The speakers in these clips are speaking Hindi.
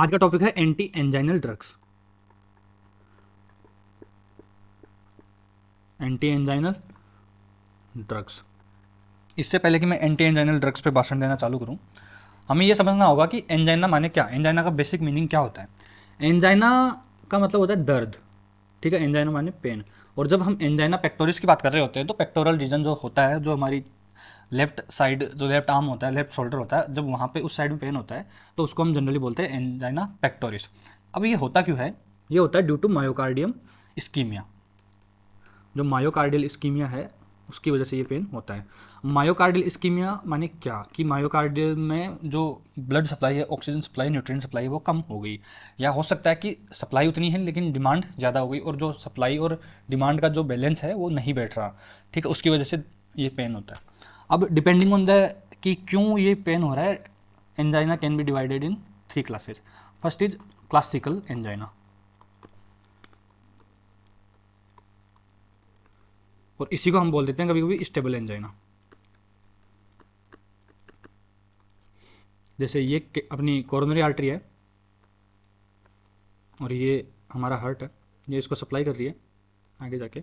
आज का टॉपिक है anti anginal drugs anti anginal drugs इससे पहले कि मैं एंटी एंजाइनल ड्रग्स पे भाषण देना चालू करूं हमें यह समझना होगा कि एंजाइना माने क्या एंजाइना का बेसिक मीनिंग क्या होता है एंजाइना का मतलब होता है दर्द ठीक है एंजाइना माने पेन और जब हम एंजाइना पेक्टोरिस की बात कर रहे होते हैं तो पेक्टोरल रीजन जो होता है जो हमारी लेफ्ट साइड जो लेफ्ट आर्म होता है लेफ्ट शोल्डर होता है जब वहाँ पे उस साइड में पेन होता है तो उसको हम जनरली बोलते हैं एंजाइना पेक्टोरिस अब ये होता क्यों है ये होता है ड्यू टू मायोकार्डियम स्कीमिया जो मायोकार्डियल स्कीमिया है उसकी वजह से ये पेन होता है मायोकार्डियल स्कीमिया माने क्या कि मायोकार्डियल में जो ब्लड सप्लाई है ऑक्सीजन सप्लाई न्यूट्रिएंट सप्लाई वो कम हो गई या हो सकता है कि सप्लाई उतनी है लेकिन डिमांड ज़्यादा हो गई और जो सप्लाई और डिमांड का जो बैलेंस है वो नहीं बैठ रहा ठीक है उसकी वजह से ये पेन होता है अब डिपेंडिंग ऑन द कि क्यों ये पेन हो रहा है angina can be divided in three classes first is classical angina और इसी को हम बोल देते हैं कभी कभी स्टेबल एंजाइना जैसे ये अपनी कोरोनरी आर्टरी है और ये हमारा हार्ट है ये इसको सप्लाई कर रही है आगे जाके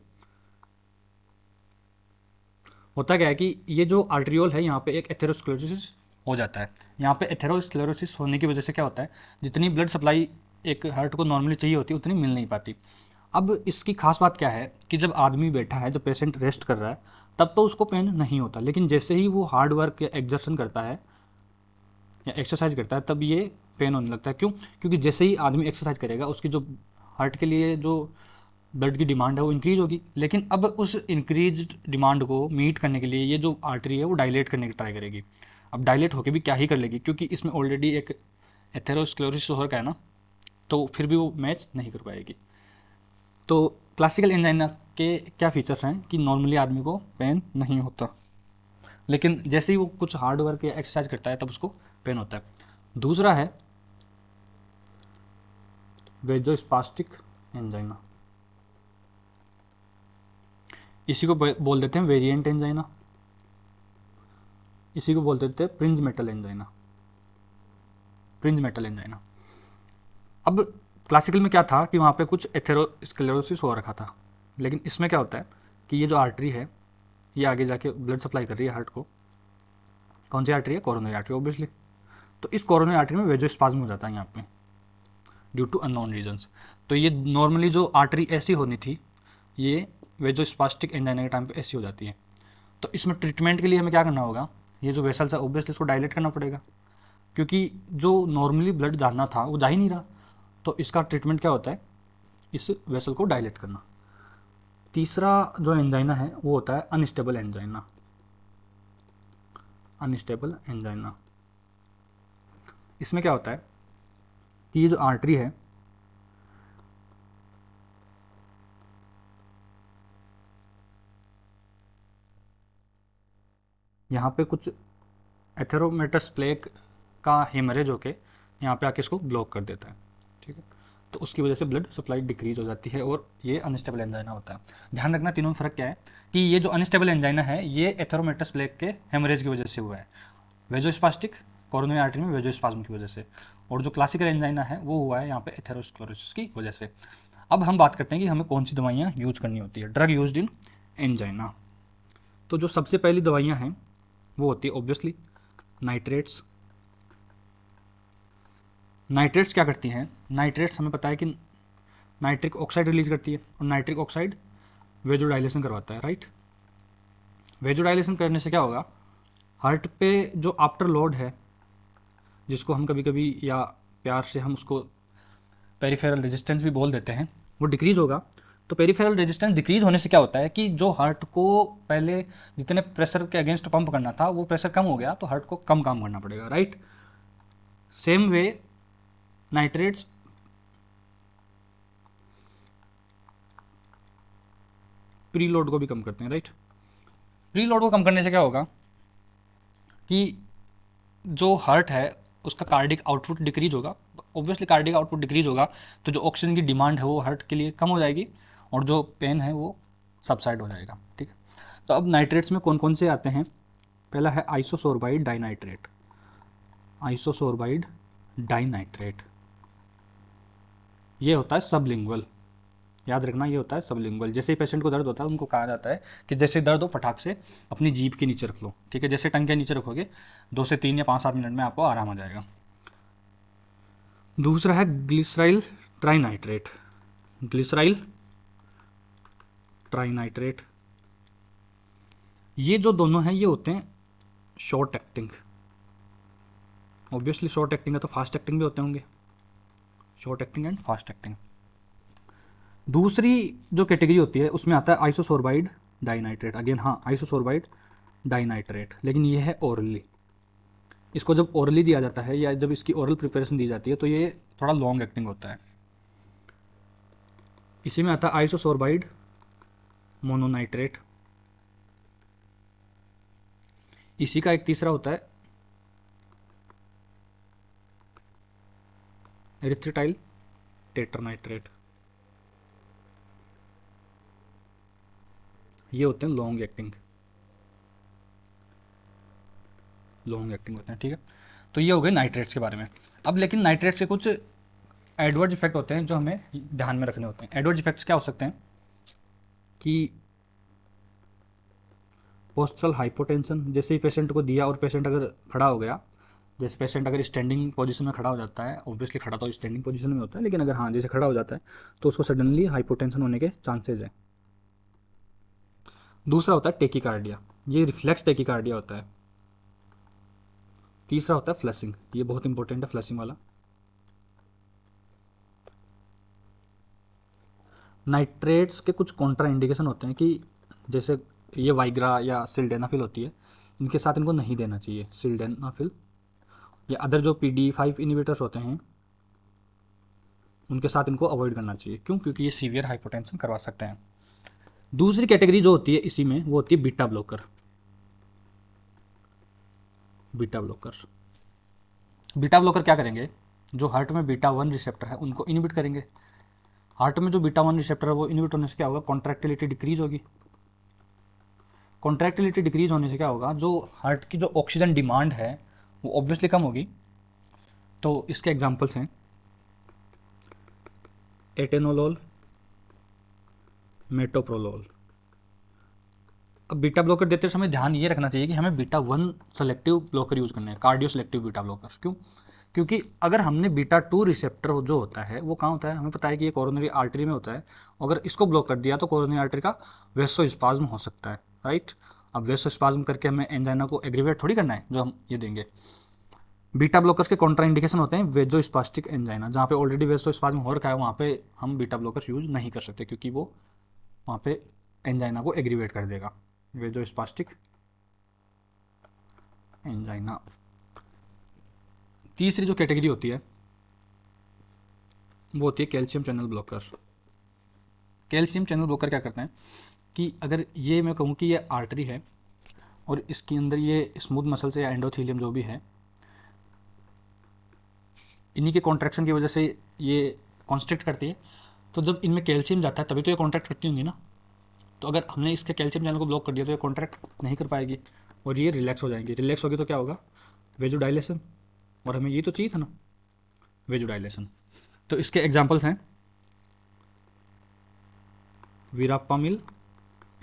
होता क्या है कि ये जो आर्ट्रियोल है यहाँ पे एक एथेरोस्क्लेरोसिस हो जाता है यहाँ पे एथेरोस्क्लेरोसिस होने की वजह से क्या होता है जितनी ब्लड सप्लाई एक हार्ट को नॉर्मली चाहिए होती है उतनी मिल नहीं पाती अब इसकी खास बात क्या है कि जब आदमी बैठा है जब पेशेंट रेस्ट कर रहा है तब तो उसको पेन नहीं होता लेकिन जैसे ही वो हार्ड वर्क या एग्जर्सन करता है या एक्सरसाइज करता है तब ये पेन होने लगता है क्यों क्योंकि जैसे ही आदमी एक्सरसाइज करेगा उसकी जो हार्ट के लिए जो ब्लड की डिमांड है वो इंक्रीज होगी लेकिन अब उस इंक्रीज डिमांड को मीट करने के लिए ये जो आर्टरी है वो डायलेट करने की ट्राई करेगी अब डायलेट होकर भी क्या ही कर लेगी क्योंकि इसमें ऑलरेडी एक एथेरोस्क्लोरिस हो रखा है ना तो फिर भी वो मैच नहीं कर पाएगी तो क्लासिकल एंजाइना के क्या फीचर्स हैं कि नॉर्मली आदमी को पेन नहीं होता लेकिन जैसे ही वो कुछ हार्ड वर्क या एक्सरसाइज करता है तब उसको पेन होता है दूसरा है वेजोस्पास्टिक एंजाइना इसी को बोल देते हैं वेरिएंट एंजाइना इसी को बोल देते हैं Prinzmetal angina Prinzmetal angina अब क्लासिकल में क्या था कि वहाँ पे कुछ एथेरोस्क्लेरोसिस हो रखा था लेकिन इसमें क्या होता है कि ये जो आर्टरी है ये आगे जाके ब्लड सप्लाई कर रही है हार्ट को कौन सी आर्टरी है कॉरोनरी आर्टरी ऑब्वियसली तो इस कॉरोनरी आर्टरी में वेजोस्पाज्म हो जाता है यहाँ पे ड्यू टू अननोन रीजंस तो ये नॉर्मली जो आर्टरी ऐसी होनी थी ये वे जो स्पास्टिक एंजाइना के टाइम पे ऐसी हो जाती है तो इसमें ट्रीटमेंट के लिए हमें क्या करना होगा ये जो वेसल्स है ओबियसली इसको डायलेट करना पड़ेगा क्योंकि जो नॉर्मली ब्लड जाना था वो जा ही नहीं रहा तो इसका ट्रीटमेंट क्या होता है इस वेसल को डायलेट करना तीसरा जो एंजाइना है वो होता है अनस्टेबल एंजाइना अनस्टेबल एंजाइना इसमें क्या होता है कि ये जो आर्टरी है यहाँ पे कुछ एथेरोमेटस प्लेक का हेमरेज होके यहाँ पे आके इसको ब्लॉक कर देता है ठीक है तो उसकी वजह से ब्लड सप्लाई डिक्रीज हो जाती है और ये अनस्टेबल एंजाइना होता है ध्यान रखना तीनों में फ़र्क क्या है कि ये जो अनस्टेबल एंजाइना है ये एथेरोमेटस प्लेक के हेमरेज की वजह से हुआ है वेजोस्पास्टिक कोरोनरी आर्टरी में वेजोस्पाज्म की वजह से और जो क्लासिकल एंजाइना है वो हुआ है यहाँ पे एथेरोस्क्लोरोसिस की वजह से अब हम बात करते हैं कि हमें कौन सी दवाइयाँ यूज करनी होती है ड्रग यूज इन एंजाइना तो जो सबसे पहली दवाइयाँ हैं वो होती है ऑब्वियसली नाइट्रेट्स नाइट्रेट्स क्या करती हैं नाइट्रेट्स हमें पता है कि नाइट्रिक ऑक्साइड रिलीज करती है और नाइट्रिक ऑक्साइड वेजोडाइलेशन करवाता है राइट वेजोडाइलेशन करने से क्या होगा हार्ट पे जो आफ्टर लोड है जिसको हम कभी कभी या प्यार से हम उसको पेरीफेरल रेजिस्टेंस भी बोल देते हैं वो डिक्रीज होगा तो पेरीफेरल रेजिस्टेंस डिक्रीज होने से क्या होता है कि जो हार्ट को पहले जितने प्रेशर के अगेंस्ट पंप करना था वो प्रेशर कम हो गया तो हार्ट को कम काम करना पड़ेगा right same way nitrates preload को भी कम करते हैं राइट प्रीलोड को कम करने से क्या होगा कि जो हार्ट है उसका कार्डिक आउटपुट डिक्रीज होगा ऑब्वियसली कार्डिक आउटपुट डिक्रीज होगा तो जो ऑक्सीजन की डिमांड है वो हार्ट के लिए कम हो जाएगी और जो पेन है वो सबसाइड हो जाएगा ठीक है तो अब नाइट्रेट्स में कौन कौन से आते हैं पहला है आइसोसोरबाइड डाइनाइट्रेट आइसोसोरबाइड डाइनाइट्रेट ये होता है सबलिंगुअल याद रखना ये होता है सबलिंगुअल जैसे ही पेशेंट को दर्द होता है उनको कहा जाता है कि जैसे दर्द हो फटाक से अपनी जीप के नीचे रख लो ठीक है जैसे टंग के नीचे रखोगे दो से तीन या पाँच सात मिनट में आपको आराम आ जाएगा दूसरा है ग्लिसराइल ट्राइनाइट्रेट ग्लिसराइल ट्राइनाइट्रेट ये जो दोनों हैं ये होते हैं short acting obviously short acting है तो फास्ट एक्टिंग भी होते होंगे short acting and fast acting दूसरी जो कैटेगरी होती है उसमें आता है आइसोसोरबाइड डाइनाइट्रेट अगेन हाँ आइसोसोरबाइड डाइनाइट्रेट लेकिन ये है ओरली इसको जब ओरली दिया जाता है या जब इसकी ओरल प्रिपरेशन दी जाती है तो ये थोड़ा लॉन्ग एक्टिंग होता है इसी में आता है आइसोसोरबाइड मोनोनाइट्रेट इसी का एक तीसरा होता है एरिथ्रिटाइल टेटरनाइट्रेट ये होते हैं लॉन्ग एक्टिंग लॉन्ग एक्टिंग होते हैं ठीक है तो ये हो गए नाइट्रेट्स के बारे में अब लेकिन नाइट्रेट्स के कुछ एडवर्ड इफेक्ट होते हैं जो हमें ध्यान में रखने होते हैं एडवर्ड इफेक्ट्स क्या हो सकते हैं कि पोस्टल हाइपोटेंशन जैसे ही पेशेंट को दिया और पेशेंट अगर खड़ा हो गया जैसे पेशेंट अगर स्टैंडिंग पोजीशन में खड़ा हो जाता है ऑब्वियसली खड़ा तो स्टैंडिंग पोजीशन में होता है लेकिन अगर हाँ जैसे खड़ा हो जाता है तो उसको सडनली हाइपोटेंशन होने के चांसेज हैं दूसरा होता है कार्डिया ये रिफ्लेक्स टेकिकार्डिया होता है तीसरा होता है फ्लैसिंग ये बहुत इंपॉर्टेंट है फ्लसिंग वाला नाइट्रेट्स के कुछ कॉन्ट्रा इंडिकेशन होते हैं कि जैसे ये वाइग्रा या सिल्डेनाफिल होती है इनके साथ इनको नहीं देना चाहिए सिल्डेनाफिल या अदर जो पी डी फाइव इनिवेटर्स होते हैं उनके साथ इनको अवॉइड करना चाहिए क्यों क्योंकि ये सीवियर हाइपोटेंशन करवा सकते हैं दूसरी कैटेगरी जो होती है इसी में वो होती है beta blocker beta blocker beta blocker क्या करेंगे जो हार्ट में बीटा वन रिसेप्टर है उनको इनिबिट करेंगे हार्ट में जो बीटा वन रिसेप्टर है वो इनविट होने से क्या होगा कॉन्ट्रैक्टिलिटी डिक्रीज होगी कॉन्ट्रैक्टिलिटी डिक्रीज होने से क्या होगा जो हार्ट की जो ऑक्सीजन डिमांड है वो ऑब्वियसली कम होगी तो इसके एग्जाम्पल्स हैं एटेनोलोल मेटोप्रोलोल अब बीटा ब्लॉकर देते समय ध्यान ये रखना चाहिए कि हमें beta one selective blocker use करने हैं कार्डियो सेलेक्टिव बीटा ब्लॉकर क्यों क्योंकि अगर हमने बीटा टू रिसेप्टर जो होता है वो कहाँ होता है हमें पता है कि ये कॉरोनरी आर्टरी में होता है अगर इसको ब्लॉक कर दिया तो कोरोनरी आर्टरी का वेसो स्पाज्म हो सकता है राइट अब वेसो स्पाज्म करके हमें एंजाइना को एग्रीवेट थोड़ी करना है जो हम ये देंगे बीटा ब्लॉकर्स के कॉन्ट्रा इंडिकेशन होते हैं वेजो स्पास्टिक एंजाइना जहाँ पे ऑलरेडी वेसो स्पाज्म हो रखा है वहाँ पे हम बीटा ब्लॉकर्स यूज नहीं कर सकते क्योंकि वो वहाँ पे एंजाइना को एग्रीवेट कर देगा वेजो स्पास्टिक एंजाइना तीसरी जो कैटेगरी होती है वो होती है calcium channel blocker calcium channel blocker क्या करते हैं कि अगर ये मैं कहूँ कि ये आर्टरी है और इसके अंदर ये स्मूथ मसल्स या एंडोथीलियम जो भी है इन्हीं के कॉन्ट्रैक्शन की वजह से ये कॉन्स्ट्रिक्ट करती है तो जब इनमें कैल्शियम जाता है तभी तो ये कॉन्ट्रैक्ट करती होंगी ना तो अगर हमने इसके कैल्शियम चैनल को ब्लॉक कर दिया तो ये कॉन्ट्रैक्ट नहीं कर पाएगी और ये रिलैक्स हो जाएंगी रिलैक्स होगी तो क्या होगा वेजो डायलेशन और हमें ये तो चाहिए था ना वेजो डायलेशन तो इसके एग्जाम्पल्स हैं मिल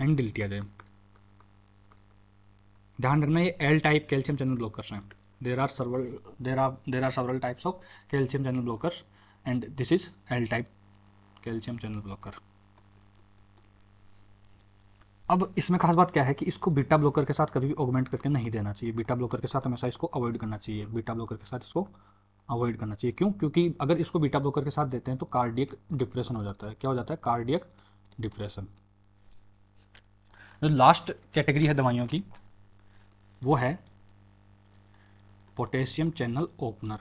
एंड डिल्टिया जेम ध्यान रखना ये L type calcium channel blockers हैं there are several there are there are several types of calcium channel blockers and this is L type calcium channel blocker अब इसमें खास बात क्या है कि इसको बीटा ब्लॉकर के साथ कभी भी ऑगमेंट करके नहीं देना चाहिए बीटा ब्लॉकर के साथ हमेशा इसको अवॉइड करना चाहिए बीटा ब्लॉकर के साथ इसको अवॉइड करना चाहिए क्यों क्योंकि अगर इसको बीटा ब्लॉकर के साथ देते हैं तो कार्डियक डिप्रेशन हो जाता है क्या हो जाता है कार्डियक डिप्रेशन जो लास्ट कैटेगरी है दवाइयों की वो है potassium channel opener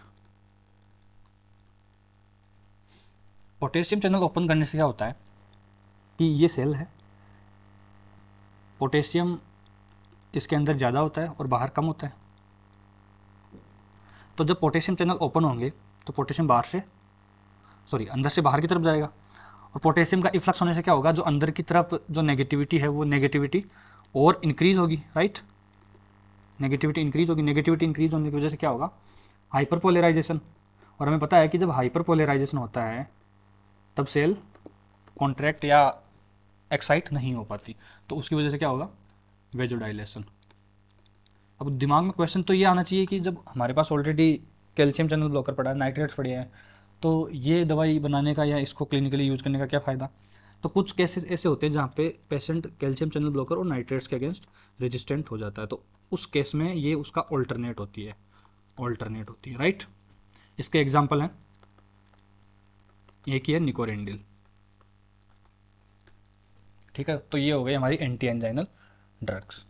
potassium channel open करने से क्या होता है कि ये सेल है पोटेशियम इसके अंदर ज़्यादा होता है और बाहर कम होता है तो जब पोटेशियम चैनल ओपन होंगे तो पोटेशियम बाहर से सॉरी अंदर से बाहर की तरफ जाएगा और पोटेशियम का इफ्लक्स होने से क्या होगा जो अंदर की तरफ जो नेगेटिविटी है वो नेगेटिविटी और इंक्रीज होगी राइट नेगेटिविटी इंक्रीज होगी नेगेटिविटी इंक्रीज होने की वजह से क्या होगा हाइपर पोलराइजेशन और हमें पता है कि जब हाइपर पोलराइजेशन होता है तब सेल कॉन्ट्रैक्ट या एक्साइट नहीं हो पाती तो उसकी वजह से क्या होगा वेजोडाइलेशन अब दिमाग में क्वेश्चन तो ये आना चाहिए कि जब हमारे पास ऑलरेडी कैल्शियम चैनल ब्लॉकर पड़ा है नाइट्रेट्स पड़े हैं तो ये दवाई बनाने का या इसको क्लिनिकली यूज़ करने का क्या फ़ायदा तो कुछ केसेस ऐसे होते हैं जहाँ पे पेशेंट कैल्शियम चैनल ब्लॉकर और नाइट्रेट्स के अगेंस्ट रेजिस्टेंट हो जाता है तो उस केस में ये उसका ऑल्टरनेट होती है ऑल्टरनेट होती है राइट इसके एग्जाम्पल हैं एक ही है निकोरेंडिल ठीक है तो ये हो गई हमारी एंटी एंजाइनल ड्रग्स